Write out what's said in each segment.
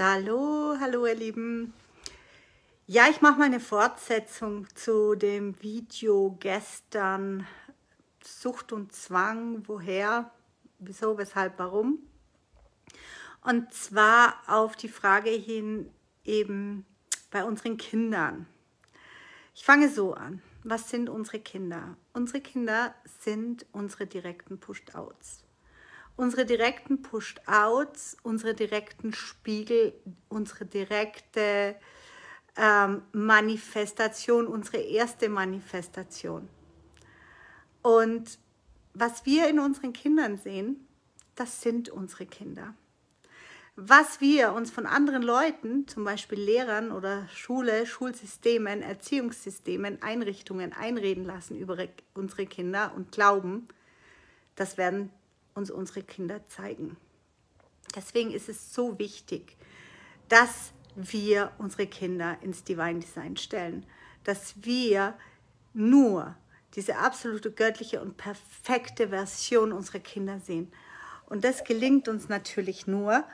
Hallo, hallo ihr Lieben. Ja, ich mache mal eine Fortsetzung zu dem Video gestern Sucht und Zwang, woher, wieso, weshalb, warum. Und zwar auf die Frage hin eben bei unseren Kindern. Ich fange so an. Was sind unsere Kinder? Unsere Kinder sind unsere direkten Pushed-Outs unsere direkten Pushed-Outs, unsere direkten Spiegel, unsere direkte ähm, Manifestation, unsere erste Manifestation. Und was wir in unseren Kindern sehen, das sind unsere Kinder. Was wir uns von anderen Leuten, zum Beispiel Lehrern oder Schule, Schulsystemen, Erziehungssystemen, Einrichtungen einreden lassen über unsere Kinder und glauben, das werden uns unsere Kinder zeigen. Deswegen ist es so wichtig, dass wir unsere Kinder ins Divine Design stellen, dass wir nur diese absolute göttliche und perfekte Version unserer Kinder sehen. Und das gelingt uns natürlich nur,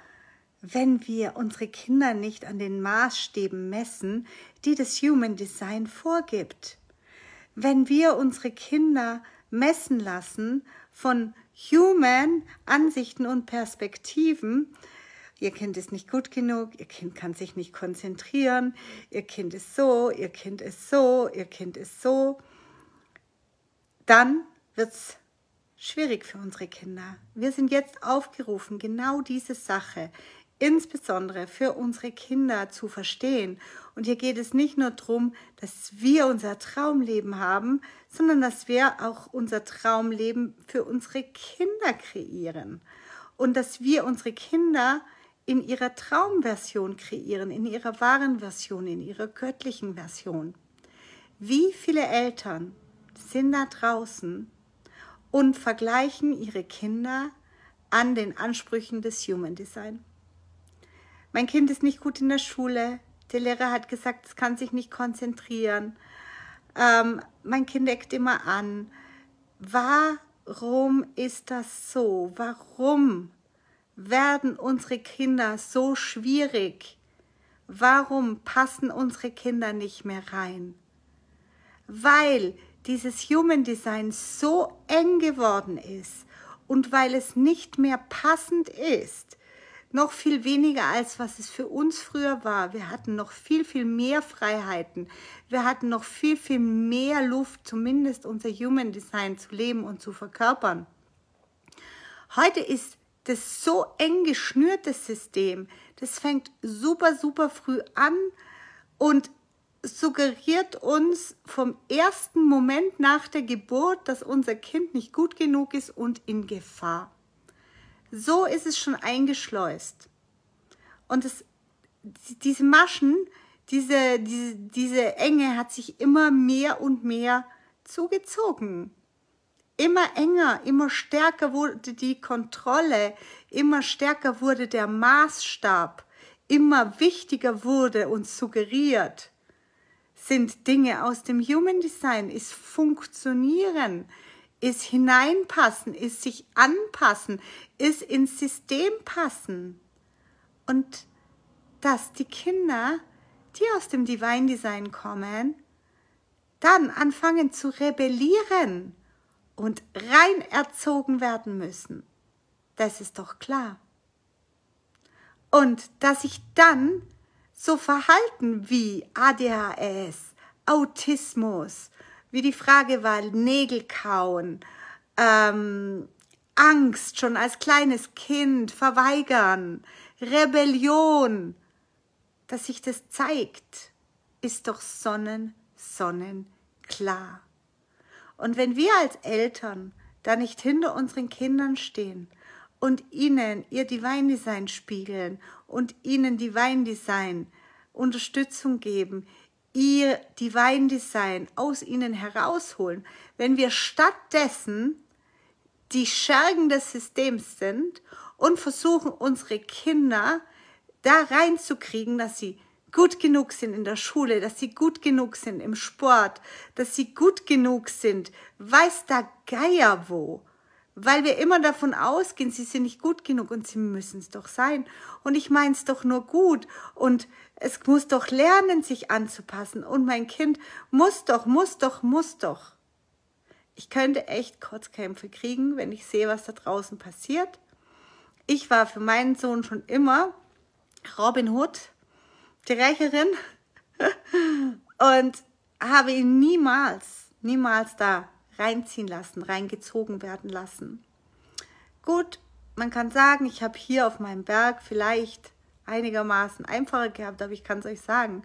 wenn wir unsere Kinder nicht an den Maßstäben messen, die das Human Design vorgibt. Wenn wir unsere Kinder messen lassen von Human Ansichten und Perspektiven. Ihr Kind ist nicht gut genug, ihr Kind kann sich nicht konzentrieren, ihr Kind ist so, ihr Kind ist so, ihr Kind ist so. Dann wird es schwierig für unsere Kinder. Wir sind jetzt aufgerufen, genau diese Sache insbesondere für unsere Kinder zu verstehen. Und hier geht es nicht nur darum, dass wir unser Traumleben haben, sondern dass wir auch unser Traumleben für unsere Kinder kreieren. Und dass wir unsere Kinder in ihrer Traumversion kreieren, in ihrer wahren Version, in ihrer göttlichen Version. Wie viele Eltern sind da draußen und vergleichen ihre Kinder an den Ansprüchen des Human Design? Mein Kind ist nicht gut in der Schule. Der Lehrer hat gesagt, es kann sich nicht konzentrieren. Ähm, mein Kind eckt immer an. Warum ist das so? Warum werden unsere Kinder so schwierig? Warum passen unsere Kinder nicht mehr rein? Weil dieses Human Design so eng geworden ist und weil es nicht mehr passend ist noch viel weniger als was es für uns früher war. Wir hatten noch viel, viel mehr Freiheiten. Wir hatten noch viel, viel mehr Luft, zumindest unser Human Design zu leben und zu verkörpern. Heute ist das so eng geschnürte System. Das fängt super, super früh an und suggeriert uns vom ersten Moment nach der Geburt, dass unser Kind nicht gut genug ist und in Gefahr so ist es schon eingeschleust. Und es, diese Maschen, diese, diese, diese Enge hat sich immer mehr und mehr zugezogen. Immer enger, immer stärker wurde die Kontrolle, immer stärker wurde der Maßstab, immer wichtiger wurde uns suggeriert, sind Dinge aus dem Human Design, ist Funktionieren, ist hineinpassen, ist sich anpassen, ist ins System passen. Und dass die Kinder, die aus dem Divine Design kommen, dann anfangen zu rebellieren und rein erzogen werden müssen. Das ist doch klar. Und dass sich dann so Verhalten wie ADHS, Autismus wie die Frage war, Nägel kauen, ähm, Angst schon als kleines Kind, verweigern, Rebellion, dass sich das zeigt, ist doch sonnen, sonnenklar. Und wenn wir als Eltern da nicht hinter unseren Kindern stehen und ihnen ihr Divine Design spiegeln und ihnen Divine Design Unterstützung geben, ihr Divine Design aus ihnen herausholen, wenn wir stattdessen die Schergen des Systems sind und versuchen, unsere Kinder da reinzukriegen, dass sie gut genug sind in der Schule, dass sie gut genug sind im Sport, dass sie gut genug sind, weiß der Geier wo weil wir immer davon ausgehen, sie sind nicht gut genug und sie müssen es doch sein. Und ich meine es doch nur gut und es muss doch lernen, sich anzupassen. Und mein Kind muss doch, muss doch, muss doch. Ich könnte echt Kotzkämpfe kriegen, wenn ich sehe, was da draußen passiert. Ich war für meinen Sohn schon immer Robin Hood, die Rächerin, und habe ihn niemals, niemals da reinziehen lassen, reingezogen werden lassen. Gut, man kann sagen, ich habe hier auf meinem Berg vielleicht einigermaßen einfacher gehabt, aber ich kann es euch sagen.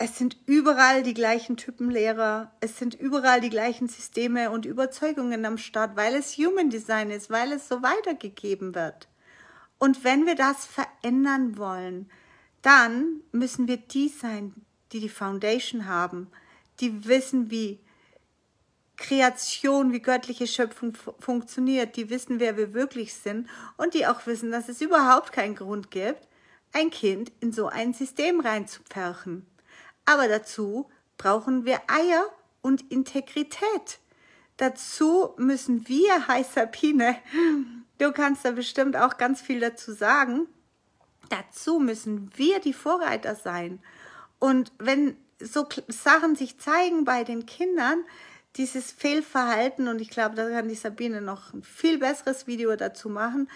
Es sind überall die gleichen Typen Lehrer, es sind überall die gleichen Systeme und Überzeugungen am Start, weil es Human Design ist, weil es so weitergegeben wird. Und wenn wir das verändern wollen, dann müssen wir die sein, die die Foundation haben, die wissen, wie Kreation, wie göttliche Schöpfung funktioniert, die wissen, wer wir wirklich sind und die auch wissen, dass es überhaupt keinen Grund gibt, ein Kind in so ein System reinzupferchen. Aber dazu brauchen wir Eier und Integrität. Dazu müssen wir, Hi Sabine, du kannst da bestimmt auch ganz viel dazu sagen, dazu müssen wir die Vorreiter sein. Und wenn so Sachen sich zeigen bei den Kindern, dieses Fehlverhalten, und ich glaube, da kann die Sabine noch ein viel besseres Video dazu machen,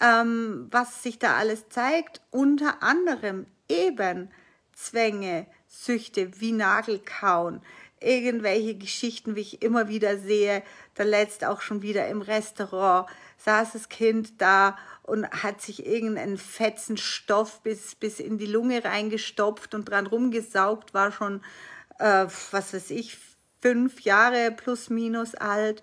ähm, was sich da alles zeigt, unter anderem eben Zwänge, Süchte wie Nagelkauen, irgendwelche Geschichten, wie ich immer wieder sehe, der letzte auch schon wieder im Restaurant, saß das Kind da und hat sich irgendeinen fetzen Stoff bis, bis in die Lunge reingestopft und dran rumgesaugt, war schon, äh, was weiß ich, fünf Jahre plus minus alt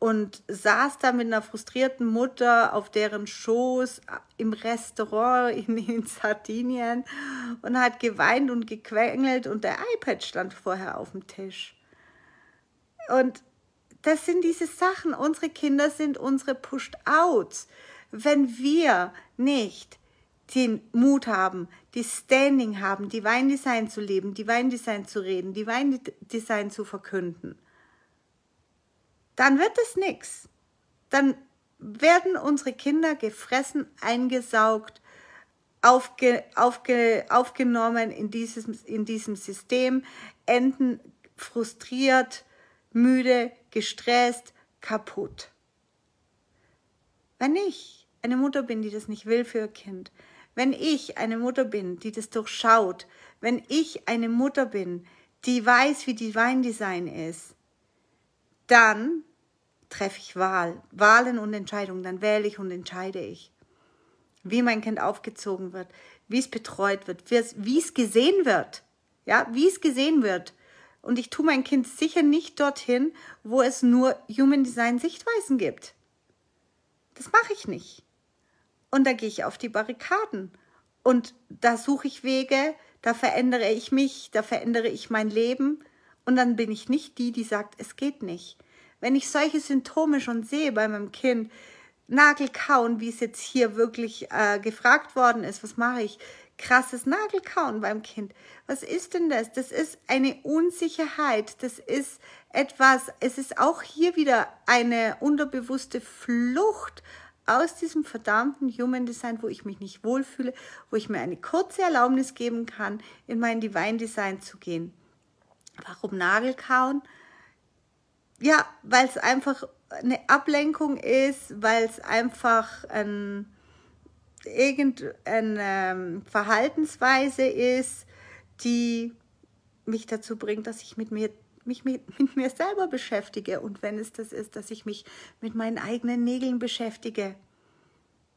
und saß da mit einer frustrierten Mutter auf deren Schoß äh, im Restaurant in, in Sardinien und hat geweint und gequengelt und der iPad stand vorher auf dem Tisch. Und das sind diese Sachen. Unsere Kinder sind unsere Pushed-Outs. Wenn wir nicht den Mut haben, die Standing haben, die Weindesign zu leben, die Weindesign zu reden, die Weindesign zu verkünden, dann wird es nichts. Dann werden unsere Kinder gefressen, eingesaugt, aufge, aufge, aufgenommen in, dieses, in diesem System, enden frustriert, müde, gestresst, kaputt. Wenn ich eine Mutter bin, die das nicht will für ihr Kind, wenn ich eine Mutter bin, die das durchschaut, wenn ich eine Mutter bin, die weiß, wie Divine Design ist, dann treffe ich Wahl, Wahlen und Entscheidungen, dann wähle ich und entscheide ich, wie mein Kind aufgezogen wird, wie es betreut wird, wie es gesehen wird, ja, wie es gesehen wird. Und ich tue mein Kind sicher nicht dorthin, wo es nur Human Design Sichtweisen gibt. Das mache ich nicht und da gehe ich auf die Barrikaden. Und da suche ich Wege, da verändere ich mich, da verändere ich mein Leben. Und dann bin ich nicht die, die sagt, es geht nicht. Wenn ich solche Symptome schon sehe bei meinem Kind, Nagelkauen, wie es jetzt hier wirklich äh, gefragt worden ist, was mache ich? Krasses Nagelkauen beim Kind. Was ist denn das? Das ist eine Unsicherheit. Das ist etwas, es ist auch hier wieder eine unterbewusste Flucht aus diesem verdammten Human Design, wo ich mich nicht wohlfühle, wo ich mir eine kurze Erlaubnis geben kann, in mein Divine Design zu gehen. Warum Nagel kauen? Ja, weil es einfach eine Ablenkung ist, weil es einfach ein, irgendeine ähm, Verhaltensweise ist, die mich dazu bringt, dass ich mit mir mich mit, mit mir selber beschäftige und wenn es das ist, dass ich mich mit meinen eigenen Nägeln beschäftige.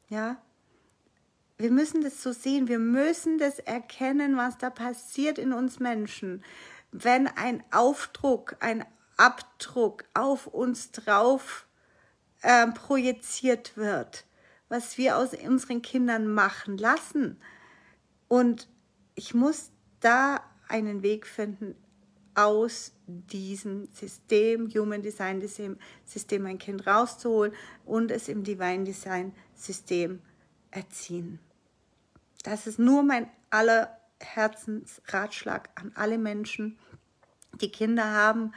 Ja, wir müssen das so sehen, wir müssen das erkennen, was da passiert in uns Menschen. Wenn ein Aufdruck, ein Abdruck auf uns drauf äh, projiziert wird, was wir aus unseren Kindern machen lassen. Und ich muss da einen Weg finden, aus diesem System, Human Design System, ein Kind rauszuholen und es im Divine Design System erziehen. Das ist nur mein aller Herzensratschlag an alle Menschen, die Kinder haben,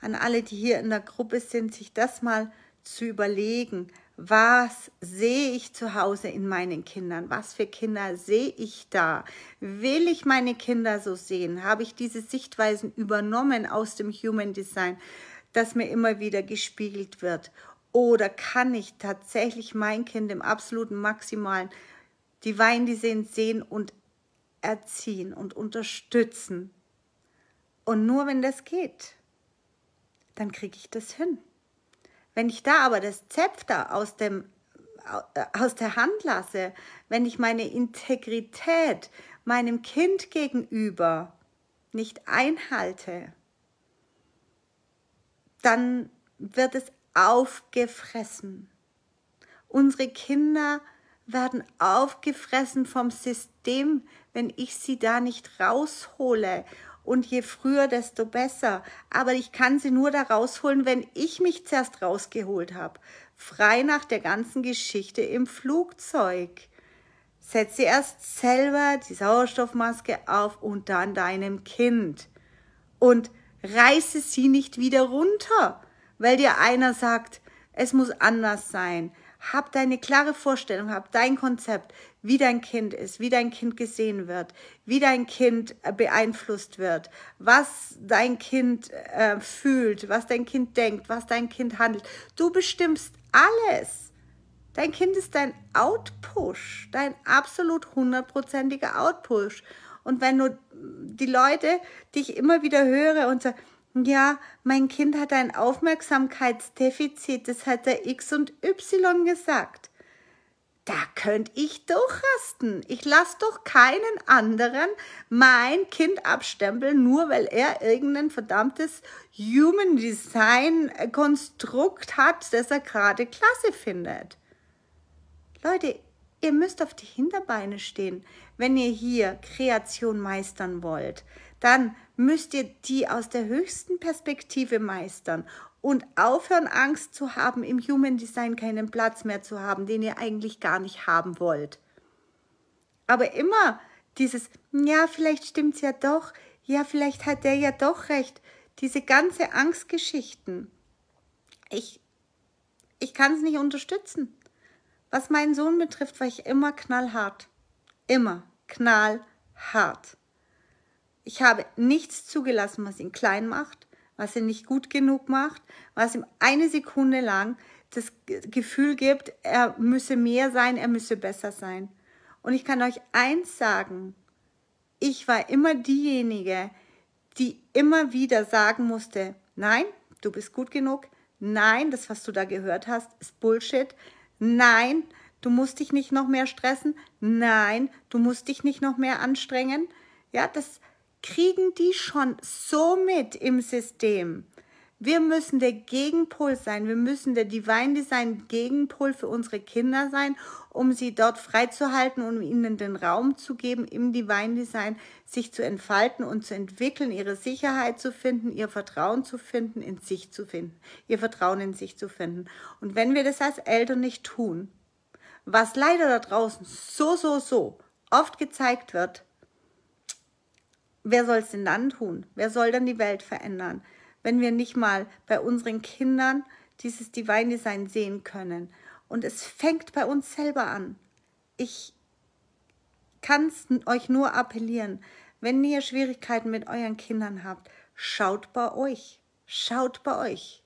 an alle, die hier in der Gruppe sind, sich das mal zu überlegen, was sehe ich zu Hause in meinen Kindern? Was für Kinder sehe ich da? Will ich meine Kinder so sehen? Habe ich diese Sichtweisen übernommen aus dem Human Design, das mir immer wieder gespiegelt wird? Oder kann ich tatsächlich mein Kind im absoluten maximalen Divine Design sehen und erziehen und unterstützen? Und nur wenn das geht, dann kriege ich das hin. Wenn ich da aber das Zepter aus, dem, äh, aus der Hand lasse, wenn ich meine Integrität meinem Kind gegenüber nicht einhalte, dann wird es aufgefressen. Unsere Kinder werden aufgefressen vom System, wenn ich sie da nicht raushole und je früher, desto besser. Aber ich kann sie nur da rausholen, wenn ich mich zuerst rausgeholt habe. Frei nach der ganzen Geschichte im Flugzeug. Setz sie erst selber die Sauerstoffmaske auf und dann deinem Kind. Und reiße sie nicht wieder runter, weil dir einer sagt, es muss anders sein. Hab deine klare Vorstellung, hab dein Konzept, wie dein Kind ist, wie dein Kind gesehen wird, wie dein Kind äh, beeinflusst wird, was dein Kind äh, fühlt, was dein Kind denkt, was dein Kind handelt. Du bestimmst alles. Dein Kind ist dein Outpush, dein absolut hundertprozentiger Outpush. Und wenn du die Leute, dich immer wieder höre und sagen, ja, mein Kind hat ein Aufmerksamkeitsdefizit, das hat der X und Y gesagt. Da könnte ich durchrasten. Ich lasse doch keinen anderen mein Kind abstempeln, nur weil er irgendein verdammtes Human Design Konstrukt hat, das er gerade klasse findet. Leute, ihr müsst auf die Hinterbeine stehen, wenn ihr hier Kreation meistern wollt. Dann müsst ihr die aus der höchsten Perspektive meistern und aufhören, Angst zu haben, im Human Design keinen Platz mehr zu haben, den ihr eigentlich gar nicht haben wollt. Aber immer dieses, ja, vielleicht stimmt's ja doch, ja, vielleicht hat der ja doch recht, diese ganze Angstgeschichten. Ich, ich kann es nicht unterstützen. Was meinen Sohn betrifft, war ich immer knallhart. Immer knallhart. Ich habe nichts zugelassen, was ihn klein macht, was ihn nicht gut genug macht, was ihm eine Sekunde lang das Gefühl gibt, er müsse mehr sein, er müsse besser sein. Und ich kann euch eins sagen, ich war immer diejenige, die immer wieder sagen musste, nein, du bist gut genug, nein, das, was du da gehört hast, ist Bullshit, nein, du musst dich nicht noch mehr stressen, nein, du musst dich nicht noch mehr anstrengen. Ja, das, kriegen die schon so mit im System. Wir müssen der Gegenpol sein. Wir müssen der Divine Design Gegenpol für unsere Kinder sein, um sie dort freizuhalten, und ihnen den Raum zu geben, im Divine Design sich zu entfalten und zu entwickeln, ihre Sicherheit zu finden, ihr Vertrauen zu finden, in sich zu finden, ihr Vertrauen in sich zu finden. Und wenn wir das als Eltern nicht tun, was leider da draußen so, so, so oft gezeigt wird, wer soll es denn dann tun? Wer soll dann die Welt verändern, wenn wir nicht mal bei unseren Kindern dieses Divine Design sehen können? Und es fängt bei uns selber an. Ich kann es euch nur appellieren, wenn ihr Schwierigkeiten mit euren Kindern habt, schaut bei euch. Schaut bei euch.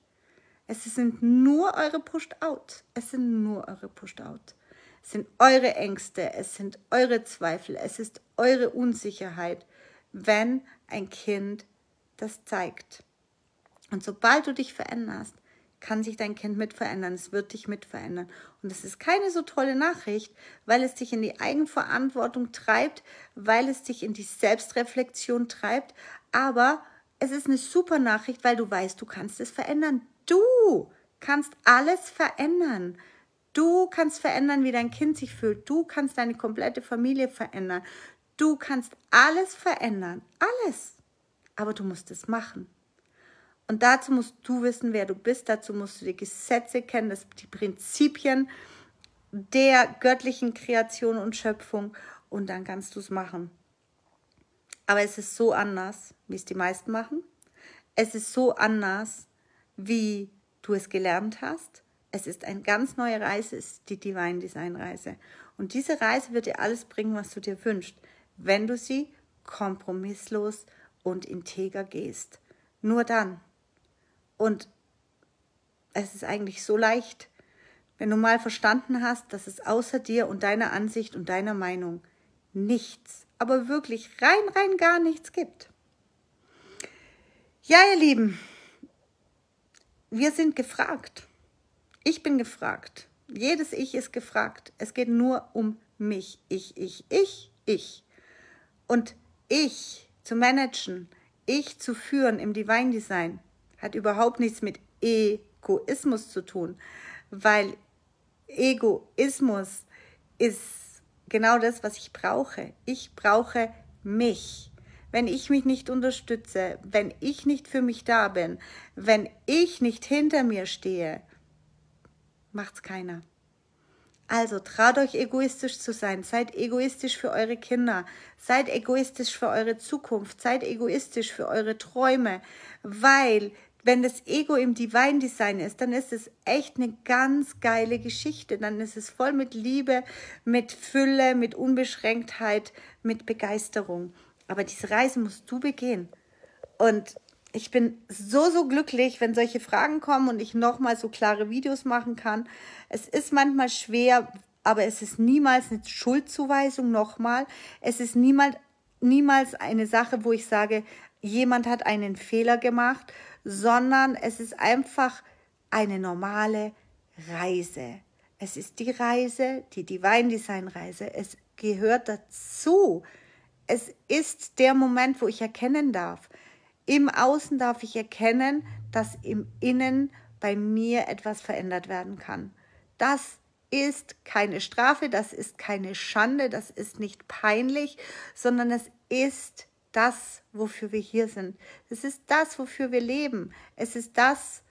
Es sind nur eure Pushed Out. Es sind nur eure Pushed Out. Es sind eure Ängste, es sind eure Zweifel, es ist eure Unsicherheit, wenn ein Kind das zeigt. Und sobald du dich veränderst, kann sich dein Kind mit verändern, es wird dich mit verändern. Und es ist keine so tolle Nachricht, weil es dich in die Eigenverantwortung treibt, weil es dich in die Selbstreflexion treibt, aber es ist eine super Nachricht, weil du weißt, du kannst es verändern. Du kannst alles verändern. Du kannst verändern, wie dein Kind sich fühlt. Du kannst deine komplette Familie verändern. Du kannst alles verändern, alles. Aber du musst es machen. Und dazu musst du wissen, wer du bist. Dazu musst du die Gesetze kennen, das, die Prinzipien der göttlichen Kreation und Schöpfung. Und dann kannst du es machen. Aber es ist so anders, wie es die meisten machen. Es ist so anders, wie du es gelernt hast. Es ist eine ganz neue Reise, es ist die Divine Design Reise. Und diese Reise wird dir alles bringen, was du dir wünschst wenn du sie kompromisslos und integer gehst. Nur dann. Und es ist eigentlich so leicht, wenn du mal verstanden hast, dass es außer dir und deiner Ansicht und deiner Meinung nichts, aber wirklich rein, rein gar nichts gibt. Ja, ihr Lieben, wir sind gefragt. Ich bin gefragt. Jedes Ich ist gefragt. Es geht nur um mich. Ich, ich, ich, ich. Und ich zu managen, ich zu führen im Divine Design, hat überhaupt nichts mit Egoismus zu tun, weil Egoismus ist genau das, was ich brauche. Ich brauche mich. Wenn ich mich nicht unterstütze, wenn ich nicht für mich da bin, wenn ich nicht hinter mir stehe, macht's keiner. Also traut euch egoistisch zu sein, seid egoistisch für eure Kinder, seid egoistisch für eure Zukunft, seid egoistisch für eure Träume, weil wenn das Ego im Divine Design ist, dann ist es echt eine ganz geile Geschichte. Dann ist es voll mit Liebe, mit Fülle, mit Unbeschränktheit, mit Begeisterung. Aber diese Reise musst du begehen. Und ich bin so, so glücklich, wenn solche Fragen kommen und ich nochmal so klare Videos machen kann. Es ist manchmal schwer, aber es ist niemals eine Schuldzuweisung nochmal. Es ist niemals, niemals eine Sache, wo ich sage, jemand hat einen Fehler gemacht, sondern es ist einfach eine normale Reise. Es ist die Reise, die Divine Design Reise. Es gehört dazu. Es ist der Moment, wo ich erkennen darf, im Außen darf ich erkennen, dass im Innen bei mir etwas verändert werden kann. Das ist keine Strafe, das ist keine Schande, das ist nicht peinlich, sondern es ist das, wofür wir hier sind. Es ist das, wofür wir leben. Es ist das,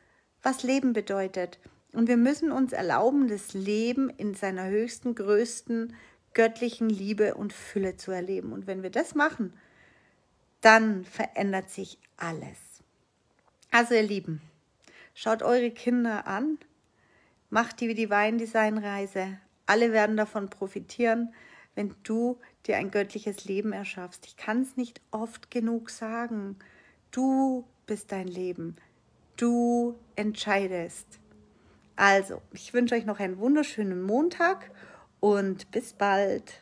was Leben bedeutet. Und wir müssen uns erlauben, das Leben in seiner höchsten, größten, göttlichen Liebe und Fülle zu erleben. Und wenn wir das machen, dann verändert sich alles. Also ihr Lieben, schaut eure Kinder an, macht die Divine Design Reise. Alle werden davon profitieren, wenn du dir ein göttliches Leben erschaffst. Ich kann es nicht oft genug sagen. Du bist dein Leben. Du entscheidest. Also, ich wünsche euch noch einen wunderschönen Montag und bis bald.